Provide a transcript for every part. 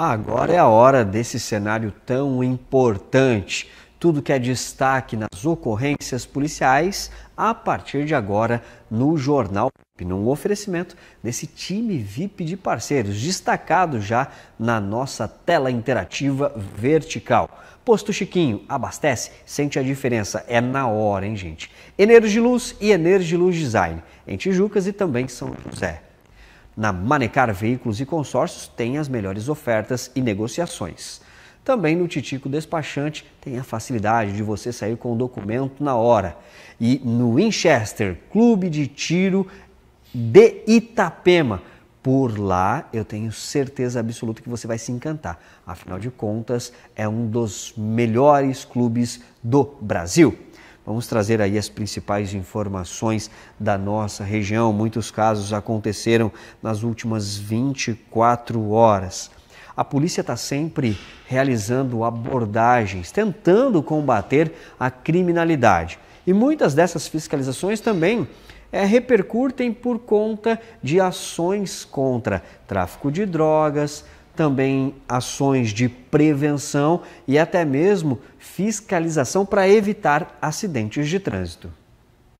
Agora é a hora desse cenário tão importante. Tudo que é destaque nas ocorrências policiais a partir de agora no Jornal VIP, num oferecimento desse time VIP de parceiros, destacado já na nossa tela interativa vertical. Posto Chiquinho, abastece, sente a diferença, é na hora, hein, gente? Energiluz e Energiluz Design, em Tijucas e também São José. Na Manecar Veículos e Consórcios tem as melhores ofertas e negociações. Também no Titico Despachante tem a facilidade de você sair com o documento na hora. E no Winchester Clube de Tiro de Itapema. Por lá eu tenho certeza absoluta que você vai se encantar. Afinal de contas, é um dos melhores clubes do Brasil. Vamos trazer aí as principais informações da nossa região. Muitos casos aconteceram nas últimas 24 horas. A polícia está sempre realizando abordagens, tentando combater a criminalidade. E muitas dessas fiscalizações também é, repercutem por conta de ações contra tráfico de drogas, também ações de prevenção e até mesmo fiscalização para evitar acidentes de trânsito.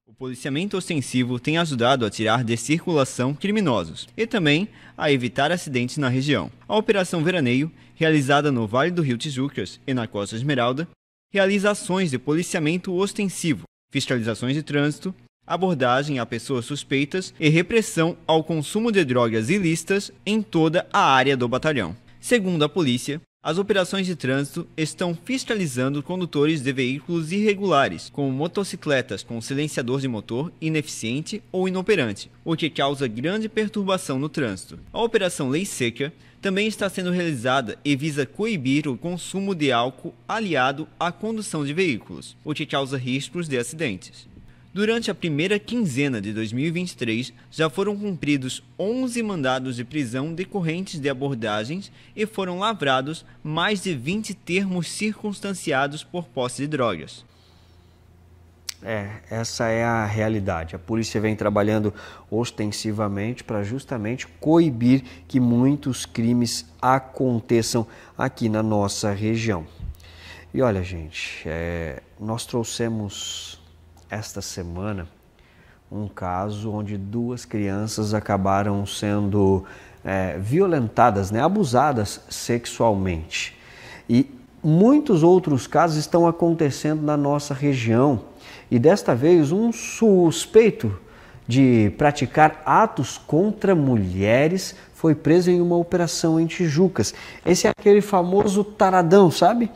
O policiamento ostensivo tem ajudado a tirar de circulação criminosos e também a evitar acidentes na região. A Operação Veraneio, realizada no Vale do Rio Tijucas e na Costa Esmeralda, realiza ações de policiamento ostensivo, fiscalizações de trânsito abordagem a pessoas suspeitas e repressão ao consumo de drogas ilícitas em toda a área do batalhão. Segundo a polícia, as operações de trânsito estão fiscalizando condutores de veículos irregulares, como motocicletas com silenciador de motor ineficiente ou inoperante, o que causa grande perturbação no trânsito. A Operação Lei Seca também está sendo realizada e visa coibir o consumo de álcool aliado à condução de veículos, o que causa riscos de acidentes. Durante a primeira quinzena de 2023, já foram cumpridos 11 mandados de prisão decorrentes de abordagens e foram lavrados mais de 20 termos circunstanciados por posse de drogas. É, essa é a realidade. A polícia vem trabalhando ostensivamente para justamente coibir que muitos crimes aconteçam aqui na nossa região. E olha, gente, é, nós trouxemos esta semana um caso onde duas crianças acabaram sendo é, violentadas, né, abusadas sexualmente. E muitos outros casos estão acontecendo na nossa região. E desta vez, um suspeito de praticar atos contra mulheres foi preso em uma operação em Tijucas. Esse é aquele famoso taradão, sabe?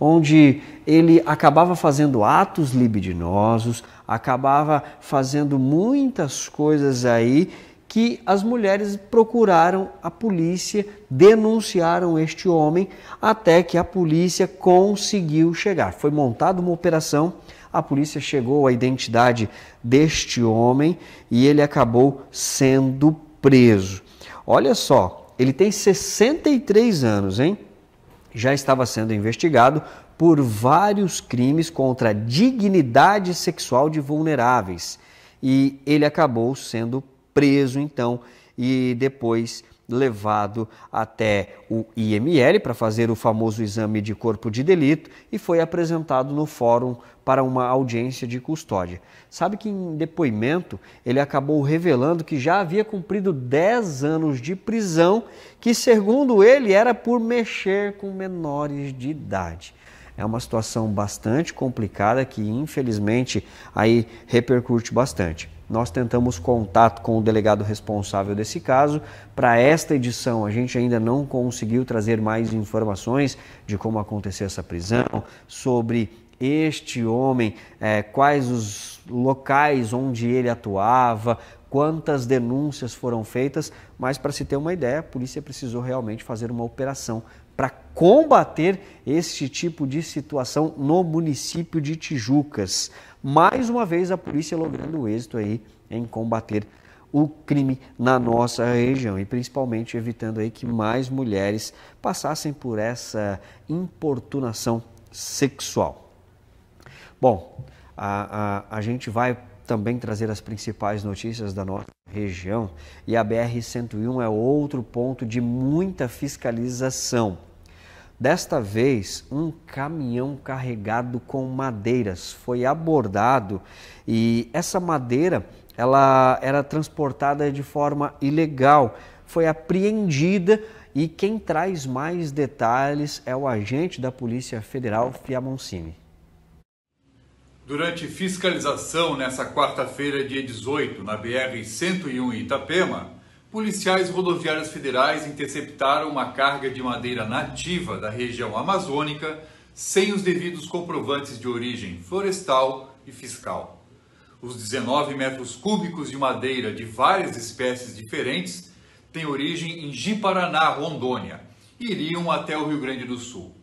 onde ele acabava fazendo atos libidinosos, acabava fazendo muitas coisas aí que as mulheres procuraram a polícia, denunciaram este homem, até que a polícia conseguiu chegar. Foi montada uma operação, a polícia chegou à identidade deste homem e ele acabou sendo preso. Olha só, ele tem 63 anos, hein? já estava sendo investigado por vários crimes contra a dignidade sexual de vulneráveis. E ele acabou sendo preso, então, e depois levado até o IML para fazer o famoso exame de corpo de delito e foi apresentado no fórum para uma audiência de custódia. Sabe que em depoimento ele acabou revelando que já havia cumprido 10 anos de prisão, que segundo ele era por mexer com menores de idade. É uma situação bastante complicada que infelizmente aí repercute bastante nós tentamos contato com o delegado responsável desse caso. Para esta edição, a gente ainda não conseguiu trazer mais informações de como aconteceu essa prisão, sobre este homem, é, quais os locais onde ele atuava, quantas denúncias foram feitas, mas para se ter uma ideia, a polícia precisou realmente fazer uma operação para combater este tipo de situação no município de Tijucas. Mais uma vez a polícia logrando êxito aí em combater o crime na nossa região e principalmente evitando aí que mais mulheres passassem por essa importunação sexual. Bom, a, a, a gente vai também trazer as principais notícias da nossa região. E a BR-101 é outro ponto de muita fiscalização. Desta vez, um caminhão carregado com madeiras foi abordado e essa madeira ela era transportada de forma ilegal, foi apreendida e quem traz mais detalhes é o agente da Polícia Federal, Fiamoncini. Durante fiscalização nessa quarta-feira, dia 18, na BR-101 em Itapema, policiais rodoviários federais interceptaram uma carga de madeira nativa da região amazônica sem os devidos comprovantes de origem florestal e fiscal. Os 19 metros cúbicos de madeira de várias espécies diferentes têm origem em Jiparaná, Rondônia, e iriam até o Rio Grande do Sul.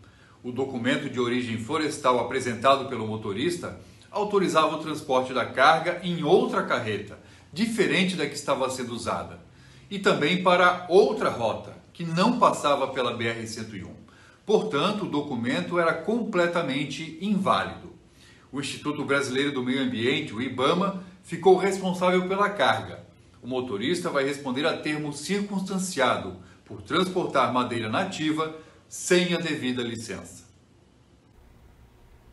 O documento de origem florestal apresentado pelo motorista autorizava o transporte da carga em outra carreta, diferente da que estava sendo usada, e também para outra rota, que não passava pela BR-101. Portanto, o documento era completamente inválido. O Instituto Brasileiro do Meio Ambiente, o IBAMA, ficou responsável pela carga. O motorista vai responder a termo circunstanciado por transportar madeira nativa sem a devida licença.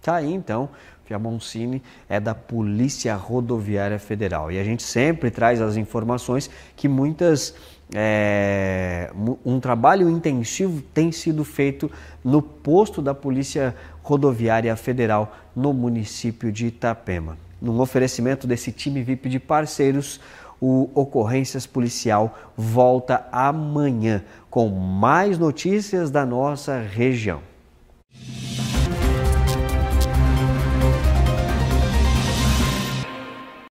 Tá aí então, Fiamoncini é da Polícia Rodoviária Federal e a gente sempre traz as informações que muitas é, um trabalho intensivo tem sido feito no posto da Polícia Rodoviária Federal no município de Itapema. Num oferecimento desse time VIP de parceiros, o Ocorrências Policial volta amanhã com mais notícias da nossa região.